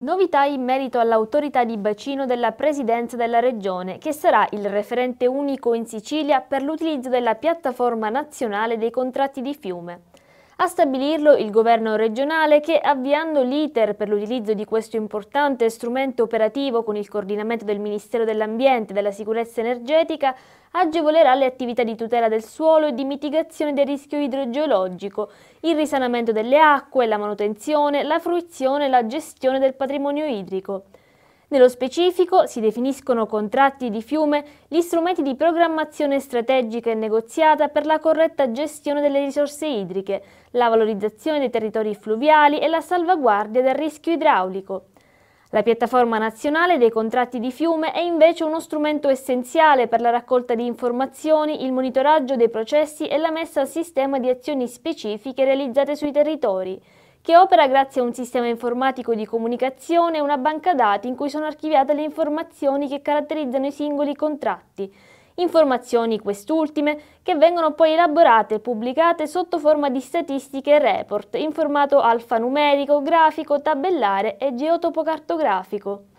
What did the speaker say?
Novità in merito all'autorità di bacino della Presidenza della Regione, che sarà il referente unico in Sicilia per l'utilizzo della piattaforma nazionale dei contratti di fiume. A stabilirlo il governo regionale che, avviando l'iter per l'utilizzo di questo importante strumento operativo con il coordinamento del Ministero dell'Ambiente e della Sicurezza Energetica, agevolerà le attività di tutela del suolo e di mitigazione del rischio idrogeologico, il risanamento delle acque, la manutenzione, la fruizione e la gestione del patrimonio idrico. Nello specifico si definiscono contratti di fiume gli strumenti di programmazione strategica e negoziata per la corretta gestione delle risorse idriche, la valorizzazione dei territori fluviali e la salvaguardia del rischio idraulico. La piattaforma nazionale dei contratti di fiume è invece uno strumento essenziale per la raccolta di informazioni, il monitoraggio dei processi e la messa a sistema di azioni specifiche realizzate sui territori che opera grazie a un sistema informatico di comunicazione e una banca dati in cui sono archiviate le informazioni che caratterizzano i singoli contratti, informazioni quest'ultime che vengono poi elaborate e pubblicate sotto forma di statistiche e report in formato alfanumerico, grafico, tabellare e geotopocartografico.